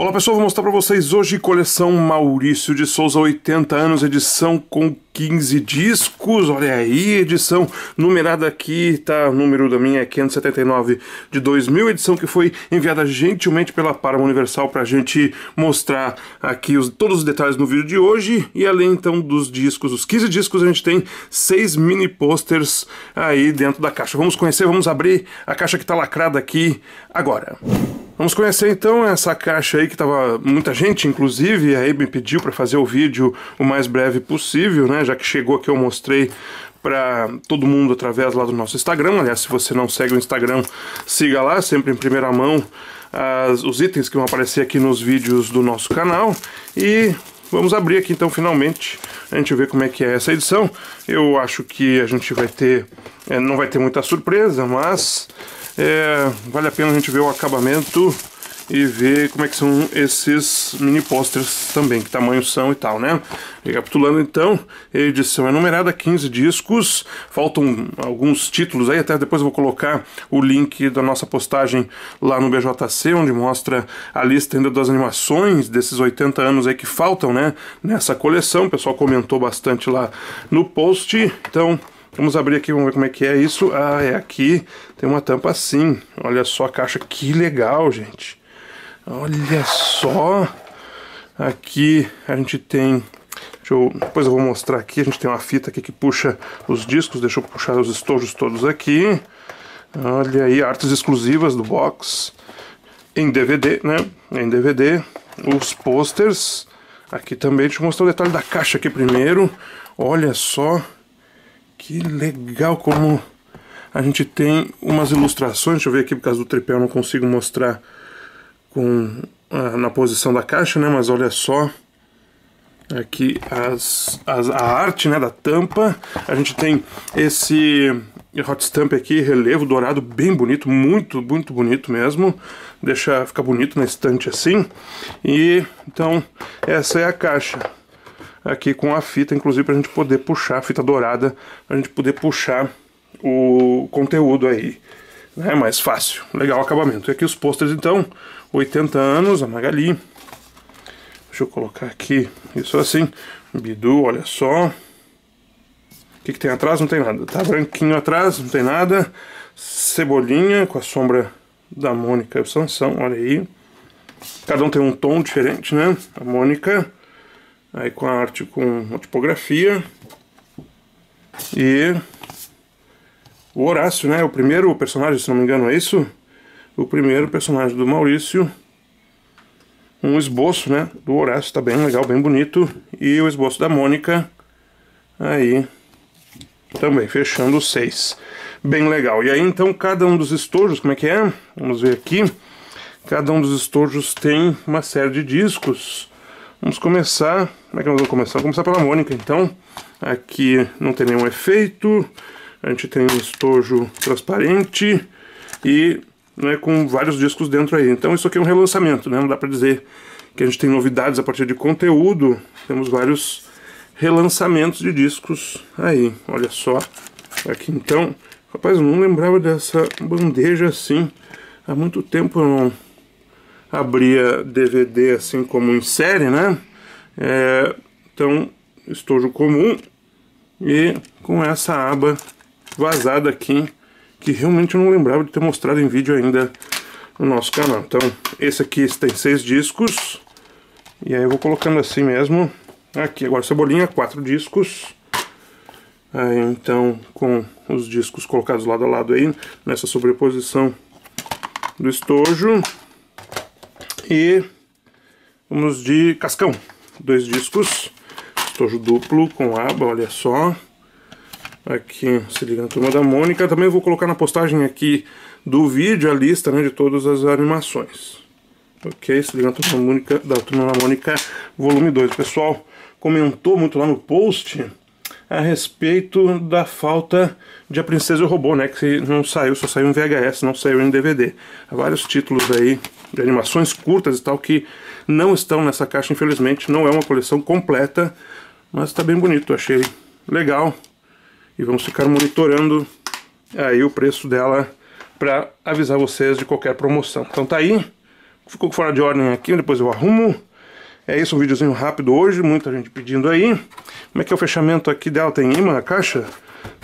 Olá pessoal, vou mostrar para vocês hoje coleção Maurício de Souza 80 anos, edição com 15 discos, olha aí, edição numerada aqui, tá, o número da minha é 579 de 2000, edição que foi enviada gentilmente pela Parma Universal pra gente mostrar aqui os, todos os detalhes no vídeo de hoje, e além então dos discos, os 15 discos, a gente tem seis mini posters aí dentro da caixa. Vamos conhecer, vamos abrir a caixa que tá lacrada aqui agora. Música Vamos conhecer então essa caixa aí que tava muita gente, inclusive, aí me pediu para fazer o vídeo o mais breve possível, né? Já que chegou aqui eu mostrei para todo mundo através lá do nosso Instagram. Aliás, se você não segue o Instagram, siga lá, sempre em primeira mão as, os itens que vão aparecer aqui nos vídeos do nosso canal. E vamos abrir aqui então finalmente, a gente ver como é que é essa edição. Eu acho que a gente vai ter, é, não vai ter muita surpresa, mas é, vale a pena a gente ver o acabamento e ver como é que são esses mini posters também, que tamanho são e tal, né? Recapitulando então, edição é numerada, 15 discos, faltam alguns títulos aí, até depois eu vou colocar o link da nossa postagem lá no BJC, onde mostra a lista ainda das animações desses 80 anos aí que faltam, né? Nessa coleção, o pessoal comentou bastante lá no post, então... Vamos abrir aqui, vamos ver como é que é isso. Ah, é aqui. Tem uma tampa assim. Olha só a caixa, que legal, gente. Olha só. Aqui a gente tem... Eu, depois eu vou mostrar aqui. A gente tem uma fita aqui que puxa os discos. Deixa eu puxar os estojos todos aqui. Olha aí, artes exclusivas do box. Em DVD, né? Em DVD. Os posters. Aqui também, deixa eu mostrar o detalhe da caixa aqui primeiro. Olha só. Que legal como a gente tem umas ilustrações. Deixa eu ver aqui por causa do tripé eu não consigo mostrar com ah, na posição da caixa, né? Mas olha só aqui as, as, a arte né, da tampa. A gente tem esse hot stamp aqui, relevo dourado, bem bonito, muito, muito bonito mesmo. Deixa ficar bonito na estante assim. E então essa é a caixa aqui com a fita, inclusive para a gente poder puxar, a fita dourada, para a gente poder puxar o conteúdo aí. É mais fácil, legal o acabamento. E aqui os pôsteres então, 80 anos, a Magali. Deixa eu colocar aqui, isso é assim, Bidu, olha só. O que, que tem atrás? Não tem nada. Tá branquinho atrás, não tem nada. Cebolinha com a sombra da Mônica e o Sansão, olha aí. Cada um tem um tom diferente, né? A Mônica aí com a arte com a tipografia e o Horácio, né? O primeiro personagem, se não me engano, é isso? O primeiro personagem do Maurício. Um esboço, né? Do Horácio, tá bem legal, bem bonito. E o esboço da Mônica. Aí. Também, fechando os seis. Bem legal. E aí, então, cada um dos estojos, como é que é? Vamos ver aqui. Cada um dos estojos tem uma série de discos. Vamos começar. Como é que nós vamos começar? Vamos começar pela Mônica, então. Aqui não tem nenhum efeito. A gente tem um estojo transparente e né, com vários discos dentro aí. Então isso aqui é um relançamento, né? Não dá para dizer que a gente tem novidades a partir de conteúdo. Temos vários relançamentos de discos aí. Olha só. Aqui então. Rapaz, eu não lembrava dessa bandeja assim. Há muito tempo eu não abria DVD assim como em série, né? É, então, estojo comum e com essa aba vazada aqui, que realmente eu não lembrava de ter mostrado em vídeo ainda no nosso canal. Então, esse aqui tem seis discos, e aí eu vou colocando assim mesmo. Aqui, agora cebolinha, quatro discos. Aí, então, com os discos colocados lado a lado aí, nessa sobreposição do estojo. E vamos de cascão. Dois discos. Estojo duplo com aba, olha só. Aqui, se liga na turma da Mônica. Também vou colocar na postagem aqui do vídeo a lista né, de todas as animações. Ok, se liga na turma da Mônica, da turma da Mônica volume 2. O pessoal comentou muito lá no post a respeito da falta de A Princesa e o Robô, né? Que não saiu, só saiu em VHS, não saiu em DVD. Há vários títulos aí de animações curtas e tal que não estão nessa caixa, infelizmente. Não é uma coleção completa, mas está bem bonito, achei legal. E vamos ficar monitorando aí o preço dela para avisar vocês de qualquer promoção. Então tá aí, ficou fora de ordem aqui, depois eu arrumo. É isso, um videozinho rápido hoje, muita gente pedindo aí. Como é que é o fechamento aqui dela? Tem imã na caixa?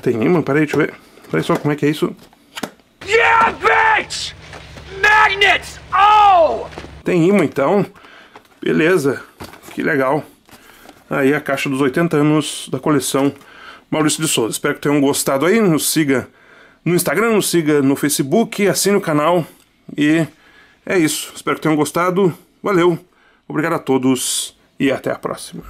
Tem imã? Peraí, deixa eu ver. Peraí só, como é que é isso? Yeah, bitch! Magnets! Tem imã então. Beleza, que legal. Aí a caixa dos 80 anos da coleção Maurício de Souza. Espero que tenham gostado aí. Nos siga no Instagram, nos siga no Facebook, assine o canal. E é isso. Espero que tenham gostado. Valeu, obrigado a todos e até a próxima.